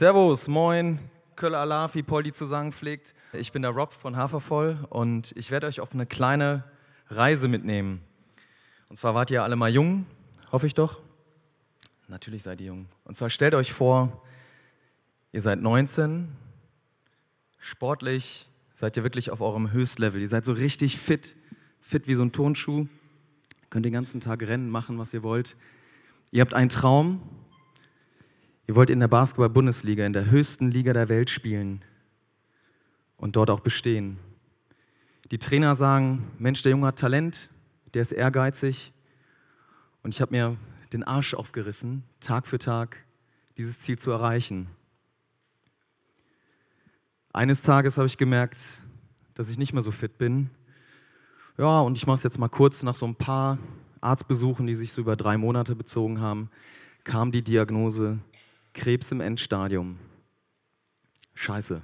Servus, moin, Kölle Allah, wie Poldi zu sagen pflegt. Ich bin der Rob von Hafervoll und ich werde euch auf eine kleine Reise mitnehmen. Und zwar wart ihr alle mal jung, hoffe ich doch. Natürlich seid ihr jung. Und zwar stellt euch vor, ihr seid 19, sportlich seid ihr wirklich auf eurem Höchstlevel. Ihr seid so richtig fit, fit wie so ein Turnschuh. Ihr könnt den ganzen Tag rennen, machen, was ihr wollt. Ihr habt einen Traum, Ihr wollt in der Basketball-Bundesliga, in der höchsten Liga der Welt spielen und dort auch bestehen. Die Trainer sagen, Mensch, der Junge hat Talent, der ist ehrgeizig. Und ich habe mir den Arsch aufgerissen, Tag für Tag dieses Ziel zu erreichen. Eines Tages habe ich gemerkt, dass ich nicht mehr so fit bin. Ja, und ich mache es jetzt mal kurz, nach so ein paar Arztbesuchen, die sich so über drei Monate bezogen haben, kam die Diagnose Krebs im Endstadium. Scheiße.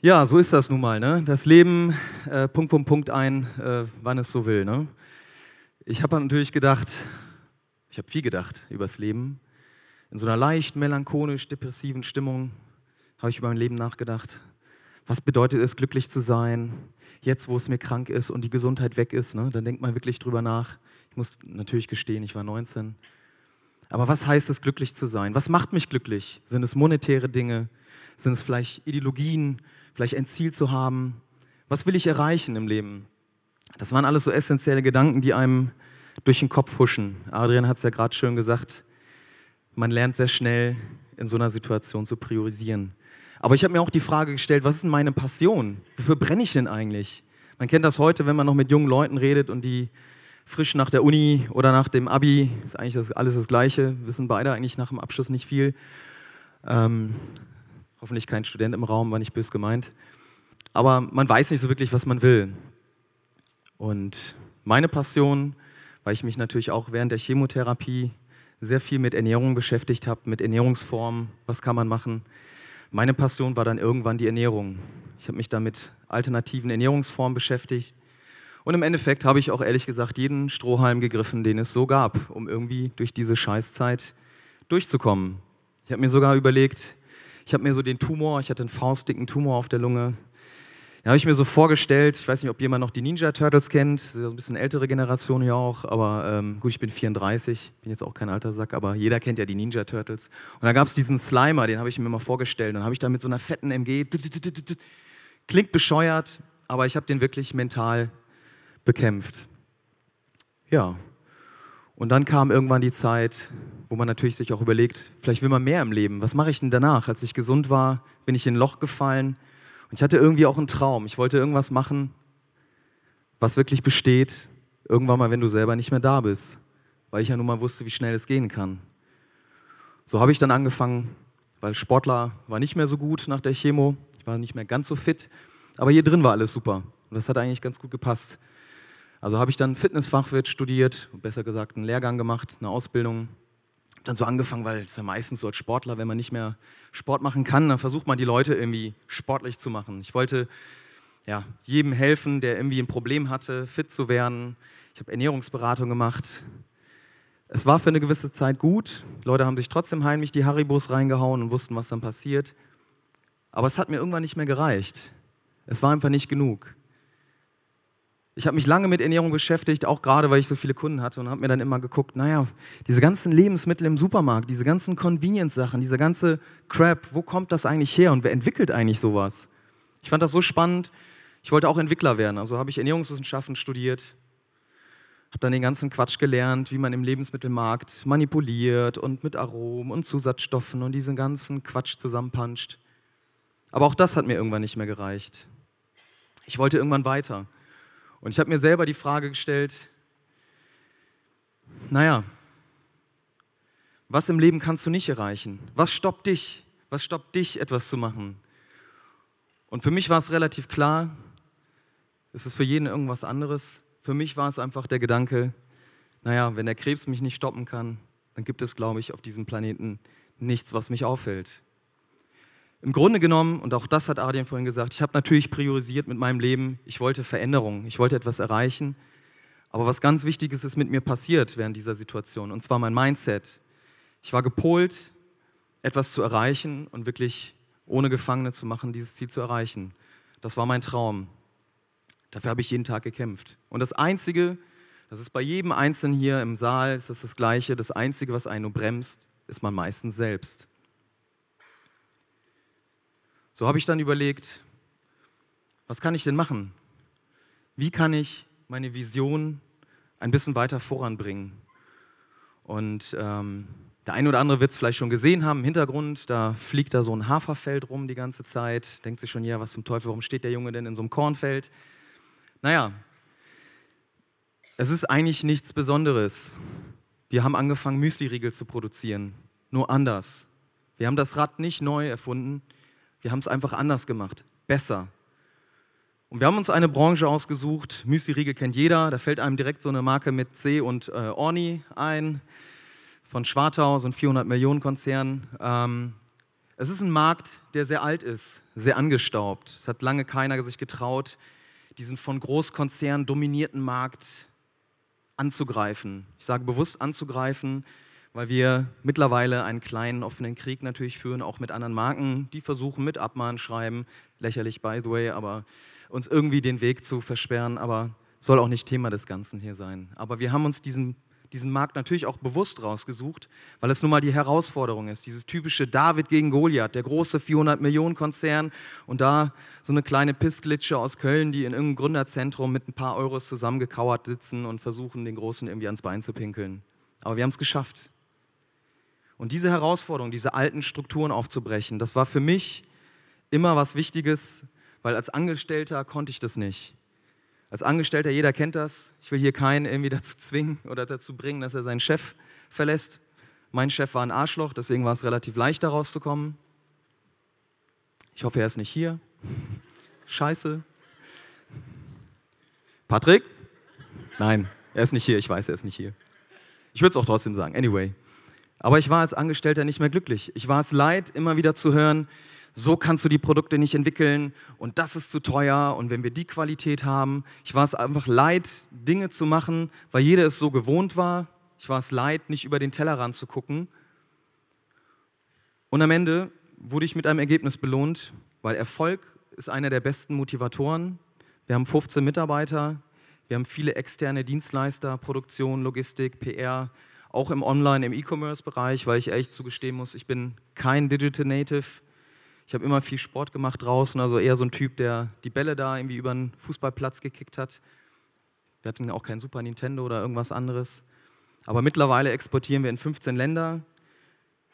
Ja, so ist das nun mal. Ne? Das Leben, äh, Punkt, Punkt, Punkt ein, äh, wann es so will. Ne? Ich habe natürlich gedacht, ich habe viel gedacht über das Leben. In so einer leicht melancholisch-depressiven Stimmung habe ich über mein Leben nachgedacht. Was bedeutet es, glücklich zu sein? Jetzt, wo es mir krank ist und die Gesundheit weg ist, ne? dann denkt man wirklich drüber nach. Ich muss natürlich gestehen, ich war 19. Aber was heißt es, glücklich zu sein? Was macht mich glücklich? Sind es monetäre Dinge? Sind es vielleicht Ideologien? Vielleicht ein Ziel zu haben? Was will ich erreichen im Leben? Das waren alles so essentielle Gedanken, die einem durch den Kopf huschen. Adrian hat es ja gerade schön gesagt, man lernt sehr schnell in so einer Situation zu priorisieren. Aber ich habe mir auch die Frage gestellt, was ist denn meine Passion? Wofür brenne ich denn eigentlich? Man kennt das heute, wenn man noch mit jungen Leuten redet und die frisch nach der Uni oder nach dem Abi, ist eigentlich das, alles das Gleiche, wissen beide eigentlich nach dem Abschluss nicht viel. Ähm, hoffentlich kein Student im Raum, war nicht bös gemeint. Aber man weiß nicht so wirklich, was man will. Und meine Passion, weil ich mich natürlich auch während der Chemotherapie sehr viel mit Ernährung beschäftigt habe, mit Ernährungsformen, was kann man machen. Meine Passion war dann irgendwann die Ernährung. Ich habe mich dann mit alternativen Ernährungsformen beschäftigt, und im Endeffekt habe ich auch ehrlich gesagt jeden Strohhalm gegriffen, den es so gab, um irgendwie durch diese Scheißzeit durchzukommen. Ich habe mir sogar überlegt, ich habe mir so den Tumor, ich hatte einen faustdicken Tumor auf der Lunge. Den habe ich mir so vorgestellt, ich weiß nicht, ob jemand noch die Ninja Turtles kennt, das ist ja ein bisschen ältere Generation ja auch, aber ähm, gut, ich bin 34, bin jetzt auch kein alter Sack, aber jeder kennt ja die Ninja Turtles. Und da gab es diesen Slimer, den habe ich mir mal vorgestellt. Und habe ich da mit so einer fetten MG, klingt bescheuert, aber ich habe den wirklich mental bekämpft. Ja, und dann kam irgendwann die Zeit, wo man natürlich sich auch überlegt, vielleicht will man mehr im Leben. Was mache ich denn danach? Als ich gesund war, bin ich in ein Loch gefallen und ich hatte irgendwie auch einen Traum. Ich wollte irgendwas machen, was wirklich besteht, irgendwann mal, wenn du selber nicht mehr da bist, weil ich ja nun mal wusste, wie schnell es gehen kann. So habe ich dann angefangen, weil Sportler war nicht mehr so gut nach der Chemo, ich war nicht mehr ganz so fit, aber hier drin war alles super und das hat eigentlich ganz gut gepasst. Also habe ich dann Fitnessfachwirt studiert, besser gesagt einen Lehrgang gemacht, eine Ausbildung. Dann so angefangen, weil es ja meistens so als Sportler, wenn man nicht mehr Sport machen kann, dann versucht man die Leute irgendwie sportlich zu machen. Ich wollte ja, jedem helfen, der irgendwie ein Problem hatte, fit zu werden. Ich habe Ernährungsberatung gemacht. Es war für eine gewisse Zeit gut. Leute haben sich trotzdem heimlich die Haribos reingehauen und wussten, was dann passiert. Aber es hat mir irgendwann nicht mehr gereicht. Es war einfach nicht genug ich habe mich lange mit Ernährung beschäftigt, auch gerade weil ich so viele Kunden hatte und habe mir dann immer geguckt, naja, diese ganzen Lebensmittel im Supermarkt, diese ganzen Convenience-Sachen, dieser ganze Crap, wo kommt das eigentlich her und wer entwickelt eigentlich sowas? Ich fand das so spannend. Ich wollte auch Entwickler werden, also habe ich Ernährungswissenschaften studiert, habe dann den ganzen Quatsch gelernt, wie man im Lebensmittelmarkt manipuliert und mit Aromen und Zusatzstoffen und diesen ganzen Quatsch zusammenpanscht. Aber auch das hat mir irgendwann nicht mehr gereicht. Ich wollte irgendwann weiter. Und ich habe mir selber die Frage gestellt, naja, was im Leben kannst du nicht erreichen? Was stoppt dich? Was stoppt dich, etwas zu machen? Und für mich war es relativ klar, es ist für jeden irgendwas anderes. Für mich war es einfach der Gedanke, naja, wenn der Krebs mich nicht stoppen kann, dann gibt es, glaube ich, auf diesem Planeten nichts, was mich auffällt. Im Grunde genommen, und auch das hat Adrian vorhin gesagt, ich habe natürlich priorisiert mit meinem Leben, ich wollte Veränderungen, ich wollte etwas erreichen. Aber was ganz Wichtiges ist mit mir passiert während dieser Situation, und zwar mein Mindset. Ich war gepolt, etwas zu erreichen und wirklich ohne Gefangene zu machen, dieses Ziel zu erreichen. Das war mein Traum. Dafür habe ich jeden Tag gekämpft. Und das Einzige, das ist bei jedem Einzelnen hier im Saal, ist das Gleiche, das Einzige, was einen nur bremst, ist man meistens selbst. So habe ich dann überlegt, was kann ich denn machen? Wie kann ich meine Vision ein bisschen weiter voranbringen? Und ähm, der eine oder andere wird es vielleicht schon gesehen haben im Hintergrund, da fliegt da so ein Haferfeld rum die ganze Zeit, denkt sich schon, ja, was zum Teufel, warum steht der Junge denn in so einem Kornfeld? Naja, es ist eigentlich nichts Besonderes. Wir haben angefangen, Müsliriegel zu produzieren, nur anders. Wir haben das Rad nicht neu erfunden, wir haben es einfach anders gemacht, besser. Und wir haben uns eine Branche ausgesucht, Müsli-Riegel kennt jeder, da fällt einem direkt so eine Marke mit C und äh, Orni ein, von Schwartau, so ein 400-Millionen-Konzern. Ähm, es ist ein Markt, der sehr alt ist, sehr angestaubt. Es hat lange keiner sich getraut, diesen von Großkonzernen dominierten Markt anzugreifen. Ich sage bewusst anzugreifen, weil wir mittlerweile einen kleinen offenen Krieg natürlich führen, auch mit anderen Marken, die versuchen mit Abmahnschreiben, lächerlich by the way, aber uns irgendwie den Weg zu versperren, aber soll auch nicht Thema des Ganzen hier sein. Aber wir haben uns diesen, diesen Markt natürlich auch bewusst rausgesucht, weil es nun mal die Herausforderung ist, dieses typische David gegen Goliath, der große 400 Millionen Konzern und da so eine kleine Pissglitsche aus Köln, die in irgendeinem Gründerzentrum mit ein paar Euros zusammengekauert sitzen und versuchen, den Großen irgendwie ans Bein zu pinkeln. Aber wir haben es geschafft. Und diese Herausforderung, diese alten Strukturen aufzubrechen, das war für mich immer was Wichtiges, weil als Angestellter konnte ich das nicht. Als Angestellter, jeder kennt das, ich will hier keinen irgendwie dazu zwingen oder dazu bringen, dass er seinen Chef verlässt. Mein Chef war ein Arschloch, deswegen war es relativ leicht, da rauszukommen. Ich hoffe, er ist nicht hier. Scheiße. Patrick? Nein, er ist nicht hier, ich weiß, er ist nicht hier. Ich würde es auch trotzdem sagen. Anyway. Aber ich war als Angestellter nicht mehr glücklich. Ich war es leid, immer wieder zu hören, so kannst du die Produkte nicht entwickeln und das ist zu teuer und wenn wir die Qualität haben. Ich war es einfach leid, Dinge zu machen, weil jeder es so gewohnt war. Ich war es leid, nicht über den Tellerrand zu gucken. Und am Ende wurde ich mit einem Ergebnis belohnt, weil Erfolg ist einer der besten Motivatoren. Wir haben 15 Mitarbeiter, wir haben viele externe Dienstleister, Produktion, Logistik, PR, auch im Online, im E-Commerce-Bereich, weil ich ehrlich zugestehen muss, ich bin kein Digital Native. Ich habe immer viel Sport gemacht draußen, also eher so ein Typ, der die Bälle da irgendwie über den Fußballplatz gekickt hat. Wir hatten auch kein Super Nintendo oder irgendwas anderes. Aber mittlerweile exportieren wir in 15 Länder.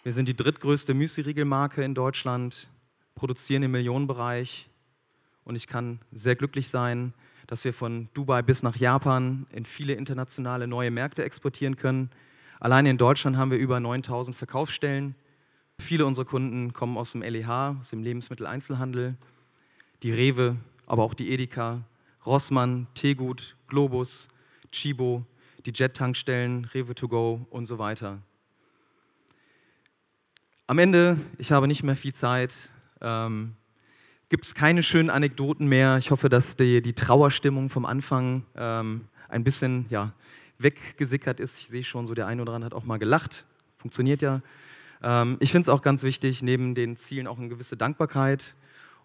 Wir sind die drittgrößte müsli riegelmarke in Deutschland, produzieren im Millionenbereich. Und ich kann sehr glücklich sein, dass wir von Dubai bis nach Japan in viele internationale neue Märkte exportieren können. Allein in Deutschland haben wir über 9000 Verkaufsstellen. Viele unserer Kunden kommen aus dem LEH, aus dem Lebensmitteleinzelhandel, die Rewe, aber auch die Edeka, Rossmann, Tegut, Globus, Chibo, die Jet-Tankstellen, Rewe2Go und so weiter. Am Ende, ich habe nicht mehr viel Zeit, ähm, gibt es keine schönen Anekdoten mehr. Ich hoffe, dass die, die Trauerstimmung vom Anfang ähm, ein bisschen ja, weggesickert ist. Ich sehe schon, so der eine oder andere hat auch mal gelacht. Funktioniert ja. Ähm, ich finde es auch ganz wichtig, neben den Zielen auch eine gewisse Dankbarkeit.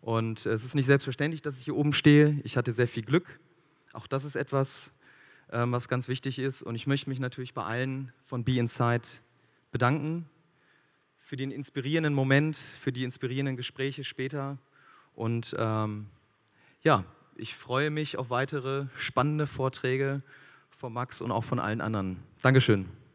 Und äh, es ist nicht selbstverständlich, dass ich hier oben stehe. Ich hatte sehr viel Glück. Auch das ist etwas, ähm, was ganz wichtig ist. Und ich möchte mich natürlich bei allen von Be Inside bedanken für den inspirierenden Moment, für die inspirierenden Gespräche später. Und ähm, ja, ich freue mich auf weitere spannende Vorträge von Max und auch von allen anderen. Dankeschön.